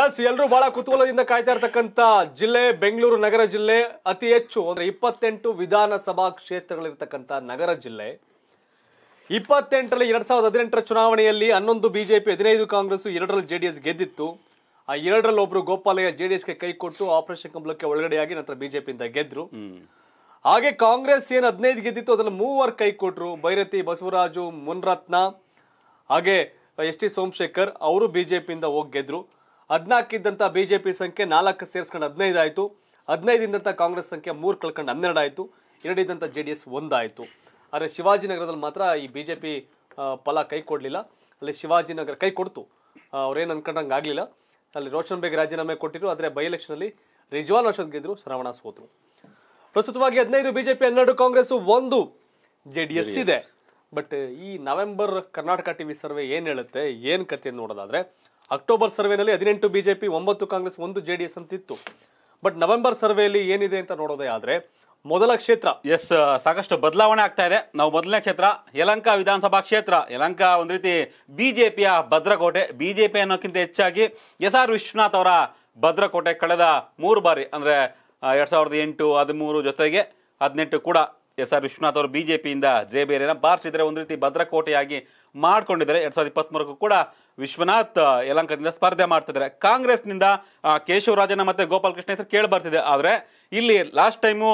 S ಎಲ್ಲರೂ ಬಹಳ ಕುತೂಹಲದಿಂದ ಕಾಯ್ತಾ ಇರತಕ್ಕಂತ ಜಿಲ್ಲೆ ಬೆಂಗಳೂರು ನಗರ ಜಿಲ್ಲೆ ಅತಿ ಹೆಚ್ಚು ಅಂದ್ರೆ ಇಪ್ಪತ್ತೆಂಟು ವಿಧಾನಸಭಾ ಕ್ಷೇತ್ರಗಳಿರ್ತಕ್ಕಂತ ನಗರ ಜಿಲ್ಲೆ ಇಪ್ಪತ್ತೆಂಟರಲ್ಲಿ ಎರಡ್ ಸಾವಿರದ ಹದಿನೆಂಟರ ಚುನಾವಣೆಯಲ್ಲಿ ಹನ್ನೊಂದು ಬಿಜೆಪಿ ಹದಿನೈದು ಕಾಂಗ್ರೆಸ್ ಎರಡರಲ್ಲಿ ಜೆಡಿಎಸ್ ಗೆದ್ದಿತ್ತು ಆ ಎರಡರಲ್ಲಿ ಒಬ್ರು ಗೋಪಾಲಯ್ಯ ಜೆಡಿಎಸ್ಗೆ ಕೈ ಕೊಟ್ಟು ಆಪರೇಷನ್ ಕಂಬಳಕ್ಕೆ ಒಳಗಡೆಯಾಗಿ ನಂತರ ಬಿಜೆಪಿಯಿಂದ ಗೆದ್ರು ಹಾಗೆ ಕಾಂಗ್ರೆಸ್ ಏನು ಹದಿನೈದು ಗೆದ್ದಿತ್ತು ಅದರಲ್ಲಿ ಮೂವರು ಕೈ ಕೊಟ್ಟರು ಭೈರತಿ ಬಸವರಾಜು ಮುನ್ರತ್ನ ಹಾಗೆ ಎಸ್ ಟಿ ಸೋಮಶೇಖರ್ ಅವರು ಬಿಜೆಪಿಯಿಂದ ಹೋಗಿ ಗೆದ್ರು ಹದಿನಾಲ್ಕಿದ್ದಂಥ ಬಿ ಜೆ ಪಿ ಸಂಖ್ಯೆ ನಾಲ್ಕು ಸೇರಿಸ್ಕೊಂಡು ಹದಿನೈದು ಆಯಿತು ಹದಿನೈದಿಂದಂಥ ಕಾಂಗ್ರೆಸ್ ಸಂಖ್ಯೆ ಮೂರು ಕಳ್ಕೊಂಡು ಹನ್ನೆರಡು ಆಯಿತು ಎರಡಿದ್ದಂಥ ಜೆ ಡಿ ಎಸ್ ಒಂದಾಯಿತು ಆದರೆ ಶಿವಾಜಿನಗರದಲ್ಲಿ ಮಾತ್ರ ಈ ಬಿ ಜೆ ಪಿ ಫಲ ಕೈ ಕೊಡಲಿಲ್ಲ ಅಲ್ಲಿ ಶಿವಾಜಿನಗರ ಕೈ ಕೊಡ್ತು ಅವ್ರೇನು ಅನ್ಕೊಂಡಂಗೆ ಆಗಲಿಲ್ಲ ಅಲ್ಲಿ ರೋಷನ್ ಬೇಗ್ ರಾಜೀನಾಮೆ ಕೊಟ್ಟಿದ್ರು ಆದರೆ ಬೈ ಎಲೆಕ್ಷನಲ್ಲಿ ರಿಜ್ವಾನ್ ಅರ್ಷದ್ ಗೆದ್ರು ಶ್ರವಣ ಸೋತರು ಪ್ರಸ್ತುತವಾಗಿ ಹದಿನೈದು ಬಿಜೆಪಿ ಹನ್ನೆರಡು ಕಾಂಗ್ರೆಸ್ ಒಂದು ಜೆ ಡಿ ಎಸ್ ಇದೆ ಬಟ್ ಈ November Karnataka T V survey ಏನು ಹೇಳುತ್ತೆ ಏನು ಕಥೆ ನೋಡೋದಾದ್ರೆ ಅಕ್ಟೋಬರ್ ಸರ್ವೆನಲ್ಲಿ ಹದಿನೆಂಟು ಬಿಜೆಪಿ ಒಂಬತ್ತು ಕಾಂಗ್ರೆಸ್ ಒಂದು ಜೆ ಡಿ ಎಸ್ ಅಂತಿತ್ತು ಬಟ್ ನವೆಂಬರ್ ಸರ್ವೆಯಲ್ಲಿ ಏನಿದೆ ಅಂತ ನೋಡೋದೇ ಆದರೆ ಮೊದಲ ಕ್ಷೇತ್ರ ಎಸ್ ಸಾಕಷ್ಟು ಬದಲಾವಣೆ ಆಗ್ತಾ ಇದೆ ನಾವು ಮೊದಲನೇ ಕ್ಷೇತ್ರ ಯಲಂಕ ವಿಧಾನಸಭಾ ಕ್ಷೇತ್ರ ಯಲಂಕ ಒಂದು ರೀತಿ ಬಿಜೆಪಿಯ ಭದ್ರಕೋಟೆ ಬಿಜೆಪಿ ಅನ್ನೋಕ್ಕಿಂತ ಹೆಚ್ಚಾಗಿ ಎಸ್ ಆರ್ ವಿಶ್ವನಾಥ್ ಅವರ ಭದ್ರಕೋಟೆ ಕಳೆದ ಮೂರು ಬಾರಿ ಅಂದರೆ ಎರಡು ಸಾವಿರದ ಎಂಟು ಹದಿಮೂರು ಜೊತೆಗೆ ಹದಿನೆಂಟು ಕೂಡ ಎಸ್ ಆರ್ ವಿಶ್ವನಾಥ್ ಅವರು ಬಿ ಜೆ ಬೇರೆ ಬಾರಿಸಿದರೆ ಒಂದು ರೀತಿ ಭದ್ರಕೋಟೆಯಾಗಿ ಮಾಡ್ಕೊಂಡಿದ್ದಾರೆ ಎರಡ್ ಸಾವಿರದ ಇಪ್ಪತ್ತ್ಮೂರಕ್ಕೂ ಕೂಡ ವಿಶ್ವನಾಥ್ ಯಲಂಕದಿಂದ ಸ್ಪರ್ಧೆ ಮಾಡ್ತಿದ್ದಾರೆ ಕಾಂಗ್ರೆಸ್ನಿಂದ ಕೇಶವರಾಜನ ಮತ್ತೆ ಗೋಪಾಲಕೃಷ್ಣ ಹೆಸರು ಕೇಳಿ ಬರ್ತಿದೆ ಇಲ್ಲಿ ಲಾಸ್ಟ್ ಟೈಮು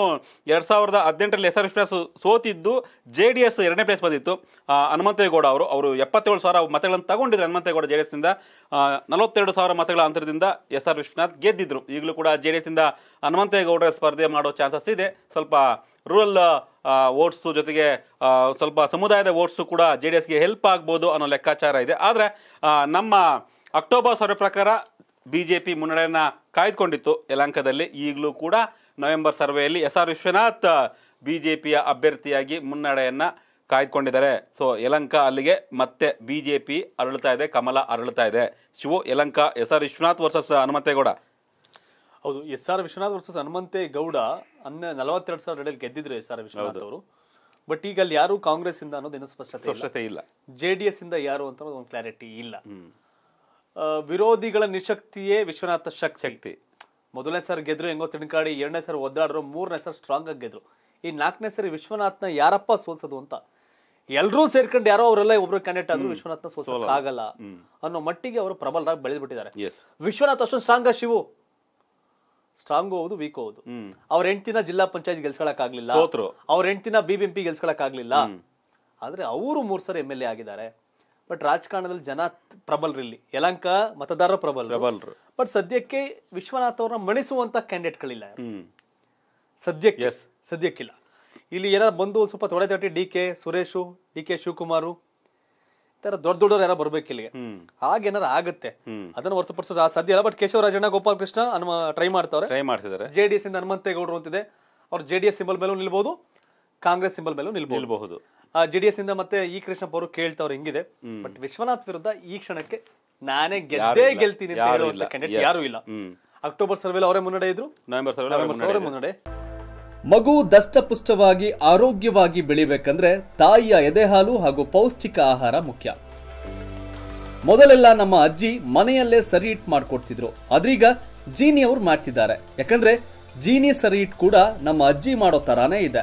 ಎರಡು ಸಾವಿರದ ಹದಿನೆಂಟರಲ್ಲಿ ಎಸ್ ಆರ್ ಎಸ್ ಸೋತಿದ್ದು ಜೆ ಡಿ ಎಸ್ ಎರಡನೇ ಪ್ಲೇಸ್ ಬಂದಿತ್ತು ಹನುಮಂತೇಗೌಡ ಅವರು ಅವರು ಎಪ್ಪತ್ತೇಳು ಸಾವಿರ ಮತಗಳನ್ನು ತಗೊಂಡಿದ್ರು ಹನುಮಂತೇಗೌಡ ಜೆ ಡಿ ಎಸ್ನಿಂದ ನಲವತ್ತೆರಡು ಸಾವಿರ ಮತಗಳ ಅಂತರದಿಂದ ಎಸ್ ಆರ್ ವಿಶ್ವನಾಥ್ ಗೆದ್ದಿದ್ರು ಈಗಲೂ ಕೂಡ ಜೆ ಡಿ ಎಸ್ಸಿಂದ ಹನುಮಂತೇಗೌಡರ ಸ್ಪರ್ಧೆ ಮಾಡೋ ಚಾನ್ಸಸ್ ಇದೆ ಸ್ವಲ್ಪ ರೂರಲ್ ಓಟ್ಸ್ ಜೊತೆಗೆ ಸ್ವಲ್ಪ ಸಮುದಾಯದ ಓಟ್ಸು ಕೂಡ ಜೆ ಡಿ ಎಸ್ಗೆ ಹೆಲ್ಪ್ ಆಗ್ಬೋದು ಅನ್ನೋ ಲೆಕ್ಕಾಚಾರ ಇದೆ ಆದರೆ ನಮ್ಮ ಅಕ್ಟೋಬರ್ ಸಾವಿರ ಪ್ರಕಾರ ಬಿ ಜೆ ಪಿ ಮುನ್ನಡೆಯನ್ನು ಕಾಯ್ದುಕೊಂಡಿತ್ತು ಯಲಂಕದಲ್ಲಿ ಈಗಲೂ ಕೂಡ ನವೆಂಬರ್ ಸರ್ವೆಯಲ್ಲಿ S R Vishwanath B J ಪಿಯ ಅಭ್ಯರ್ಥಿಯಾಗಿ ಮುನ್ನಡೆಯನ್ನು ಕಾಯ್ದುಕೊಂಡಿದ್ದಾರೆ ಸೊ ಯಲಂಕ ಅಲ್ಲಿಗೆ ಮತ್ತೆ ಬಿ ಜೆ ಪಿ ಅರಳುತ್ತಾ ಇದೆ ಕಮಲ ಅರಳುತ್ತಾ ಇದೆ Shivu Yelahanka S R Vishwanath versus Hanumanthegowda ಹೌದು S R Vishwanath versus Hanumanthegowda ಅನ್ನ ನಲವತ್ತೆರಡು ಸಾವಿರ ಗೆದ್ದಿದ್ರು ಎಸ್ ಆರ್ ವಿಶ್ವನಾಥ್ ಅವರು ಬಟ್ ಈಗ ಅಲ್ಲಿ ಯಾರು ಕಾಂಗ್ರೆಸ್ ಇಂದ ಅನ್ನೋದು ಇನ್ನೂ ಸ್ಪಷ್ಟತೆ ಇಲ್ಲ ಜೆ ಡಿ ಎಸ್ ಇಂದ ಯಾರು ಅಂತ ಒಂದು ಕ್ಲಾರಿಟಿ ಇಲ್ಲ ವಿರೋಧಿಗಳ ನಿಶಕ್ತಿಯೇ ವಿಶ್ವನಾಥ ಶಕ್ತಿ ಮೊದಲನೇ ಸರ್ ಗೆದ್ರು ಹೆಂಗೋ ತಿಣಕಾಡಿ ಎರಡನೇ ಸರ್ ಒದ್ದಾಡ್ರು ಮೂರನೇ ಸರ್ ಸ್ಟ್ರಾಂಗ್ ಆಗಿ ಗೆದ್ರು ಈ ನಾಲ್ಕನೇ ಸರಿ ವಿಶ್ವನಾಥ್ನ ಯಾರಪ್ಪ ಸೋಲ್ಸೋದು ಅಂತ ಎಲ್ಲರೂ ಸೇರ್ಕೊಂಡು ಯಾರೋ ಅವರೆಲ್ಲ ಒಬ್ರು ಕ್ಯಾಂಡಿಡೇಟ್ ಆದ್ರೂ ವಿಶ್ವನಾಥ್ನ ಸೋಲ್ಸೋಕ್ ಆಗಲ್ಲ ಅನ್ನೋ ಮಟ್ಟಿಗೆ ಅವರು ಪ್ರಬಲರಾಗಿ ಬೆಳೆದ್ಬಿಟ್ಟಿದ್ದಾರೆ ವಿಶ್ವನಾಥ್ ಅಷ್ಟು ಸ್ಟ್ರಾಂಗ್ ಶಿವು ಸ್ಟ್ರಾಂಗ್ ಹೋಗುದು ವೀಕ್ ಹೋಗುದು ಅವ್ರ ಎಂಟಿನ ಜಿಲ್ಲಾ ಪಂಚಾಯತ್ ಗೆಲ್ಸ್ಕೊಳಕ್ ಆಗ್ಲಿಲ್ಲ ಅವ್ರ ಎಂಟಿನ ಬಿಬಿಎಂಪಿ ಗೆಲ್ಸ್ಕೊಳಕ್ ಆಗ್ಲಿಲ್ಲ ಆದ್ರೆ ಅವರು ಮೂರ್ ಸರ್ ಎಂ ಎಲ್ ಎ ಆಗಿದ್ದಾರೆ ಬಟ್ ರಾಜಕಾರಣದಲ್ಲಿ ಜನ ಇಲ್ಲಿ ಯಲಂಕ ಮತದಾರರು ಪ್ರಬಲ ಪ್ರಬಲರು ಬಟ್ ಸದ್ಯಕ್ಕೆ ವಿಶ್ವನಾಥ್ ಅವ್ರನ್ನ ಮಣಿಸುವಂತ ಕ್ಯಾಂಡಿಡೇಟ್ಗಳಿಲ್ಲ ಸದ್ಯಕ್ಕೆ ಸದ್ಯಕ್ಕಿಲ್ಲ ಇಲ್ಲಿ ಏನಾರು ಬಂದು ಸ್ವಲ್ಪ ತೊಡೆ ತಟ್ಟಿ D K Suresh D K Shivakumar ಈ ತರ ದೊಡ್ಡ ದೊಡ್ಡವ್ರು ಯಾರು ಬರ್ಬೇಕು ಇಲ್ಲಿಗೆ ಹಾಗೇನಾರು ಆಗುತ್ತೆ ಅದನ್ನ ಹೊರತುಪಡಿಸೋದು ಸದ್ಯ ಇಲ್ಲ ಬಟ್ ಕೇಶವರಾಜಣ್ಣ ಗೋಪಾಲ್ ಕೃಷ್ಣ ಟ್ರೈ ಮಾಡ್ತಾರೆ ಟ್ರೈ ಮಾಡ್ತಿದ್ದಾರೆ ಜೆ ಡಿ ಎಸ್ ಇಂದ ಹನುಮಂತೇಗೌಡರು ಅಂತಿದೆ ಅವ್ರು ಜೆ ಡಿ ಎಸ್ ಸಿಂಬಲ್ ಮೇಲೂ ನಿಲ್ಬಹುದು ಕಾಂಗ್ರೆಸ್ ಸಿಂಬಲ್ ಮೇಲೂ ನಿಲ್ಬಹುದು ಜೆಡಿಎಸ್ ಇಂದ ಮತ್ತೆ ಈ ಕೃಷ್ಣಪ್ಪ ಅವರು ಕೇಳ್ತಾವ್ರು ಹೆಂಗಿದೆ ಬಟ್ ವಿಶ್ವನಾಥ್ ವಿರುದ್ಧ ಈ ಕ್ಷಣಕ್ಕೆ ನಾನೇ ಗೆದ್ದೇ ಗೆಲ್ತೀನಿ ಅಂತ ಯಾರು ಇಲ್ಲ ಅಕ್ಟೋಬರ್ ಸರ್ವೆಲ್ ಅವರೇ ಮುನ್ನಡೆ ಇದ್ರು ನವೆಂಬರ್ ಸರ್ವೆ ಅವರೇ ಮುನ್ನಡೆ ಮಗು ದಷ್ಟಪುಷ್ಟವಾಗಿ ಆರೋಗ್ಯವಾಗಿ ಬೆಳಿಬೇಕಂದ್ರೆ ತಾಯಿಯ ಎದೆ ಹಾಲು ಹಾಗೂ ಪೌಷ್ಟಿಕ ಆಹಾರ ಮುಖ್ಯ ಮೊದಲೆಲ್ಲ ನಮ್ಮ ಅಜ್ಜಿ ಮನೆಯಲ್ಲೇ ಸರಿ ಇಟ್ ಮಾಡ್ಕೊಡ್ತಿದ್ರು ಅದ್ರೀಗ ಜೀನಿ ಅವ್ರು ಮಾಡ್ತಿದ್ದಾರೆ ಯಾಕಂದ್ರೆ ಜೀನಿ ಸರಿ ಇಟ್ ಕೂಡ ನಮ್ಮ ಅಜ್ಜಿ ಮಾಡೋ ತರಾನೇ ಇದೆ